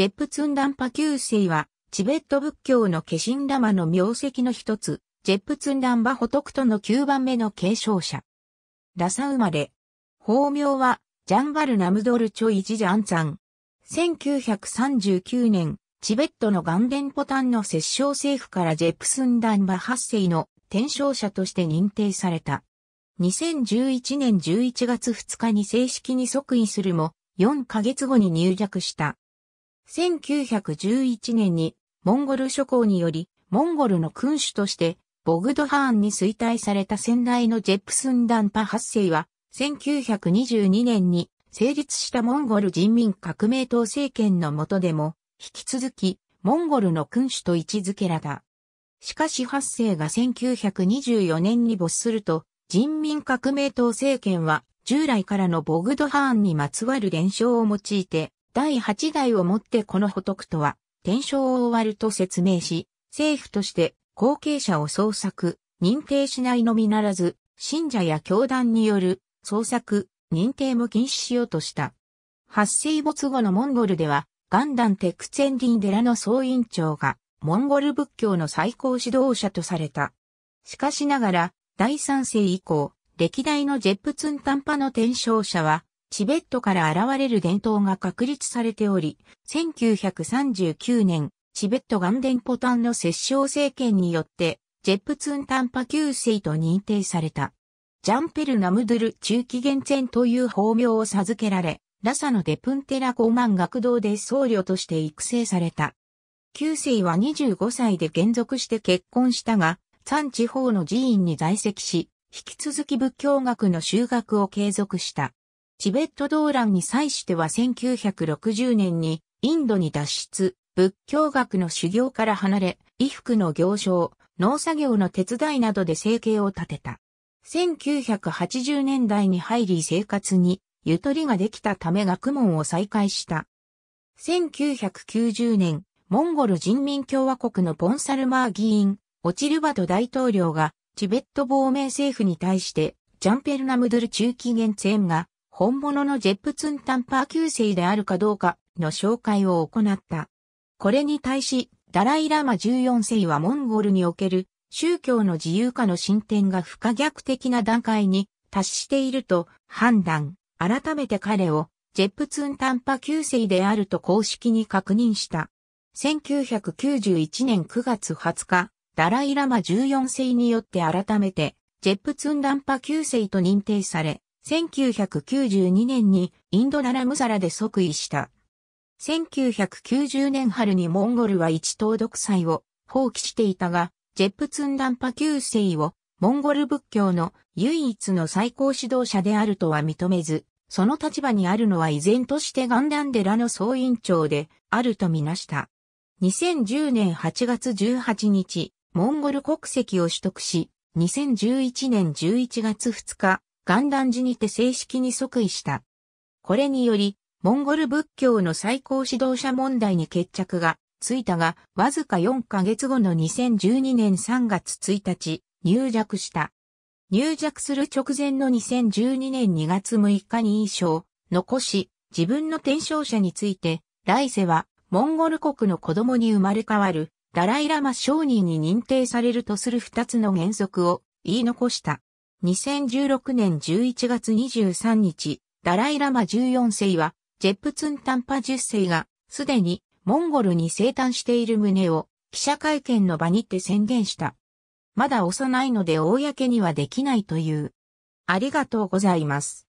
ジェップツンダンパ九世は、チベット仏教の化身ラマの名跡の一つ、ジェップツンダンバホトクトの9番目の継承者。ラサ生まれ。法名は、ジャンバルナムドルチョイジジャンツァン。1939年、チベットのガンデンポタンの摂政政府からジェップスンダンバ8世の転生者として認定された。2011年11月2日に正式に即位するも、4ヶ月後に入弱した。1911年にモンゴル諸侯によりモンゴルの君主としてボグドハーンに衰退された先代のジェプスンダンパ8世は1922年に成立したモンゴル人民革命党政権の下でも引き続きモンゴルの君主と位置づけらだ。しかし8世が1924年に没すると人民革命党政権は従来からのボグドハーンにまつわる伝承を用いて第8代をもってこの仏とは、天正を終わると説明し、政府として後継者を捜索、認定しないのみならず、信者や教団による捜索、認定も禁止しようとした。発生没後のモンゴルでは、ガンダンテクツェンディン寺の総院長が、モンゴル仏教の最高指導者とされた。しかしながら、第三世以降、歴代のジェプツンタンパの転正者は、チベットから現れる伝統が確立されており、1939年、チベットガンデンポタンの摂政政権によって、ジェプツンタンパ旧姓と認定された。ジャンペルナムドゥル中期元前という法名を授けられ、ラサのデプンテラ高万学堂で僧侶として育成された。旧姓は25歳で現属して結婚したが、三地方の寺院に在籍し、引き続き仏教学の修学を継続した。チベット動乱に際しては1960年にインドに脱出、仏教学の修行から離れ、衣服の行商、農作業の手伝いなどで生計を立てた。1980年代に入り生活にゆとりができたため学問を再開した。1990年、モンゴル人民共和国のボンサルマー議員、オチルバト大統領がチベット亡命政府に対してジャンペルナムドゥル中期限線が本物のジェップツンタンパー旧姓であるかどうかの紹介を行った。これに対し、ダライ・ラマ14世はモンゴルにおける宗教の自由化の進展が不可逆的な段階に達していると判断、改めて彼をジェップツンタンパ旧姓であると公式に確認した。1991年9月20日、ダライ・ラマ14世によって改めてジェップツンダンパ旧姓と認定され、1992年にインドナラムサラで即位した。1990年春にモンゴルは一党独裁を放棄していたが、ジェップツンダンパ旧世をモンゴル仏教の唯一の最高指導者であるとは認めず、その立場にあるのは依然としてガンダンデラの総院長であるとみなした。2010年8月18日、モンゴル国籍を取得し、2011年11月2日、元旦寺にて正式に即位した。これにより、モンゴル仏教の最高指導者問題に決着がついたが、わずか4ヶ月後の2012年3月1日、入弱した。入弱する直前の2012年2月6日に印象、残し、自分の転生者について、来世は、モンゴル国の子供に生まれ変わる、ダライラマ商人に認定されるとする二つの原則を言い残した。2016年11月23日、ダライラマ14世は、ジェプツンタンパ10世が、すでに、モンゴルに生誕している旨を、記者会見の場にて宣言した。まだ幼いので公にはできないという。ありがとうございます。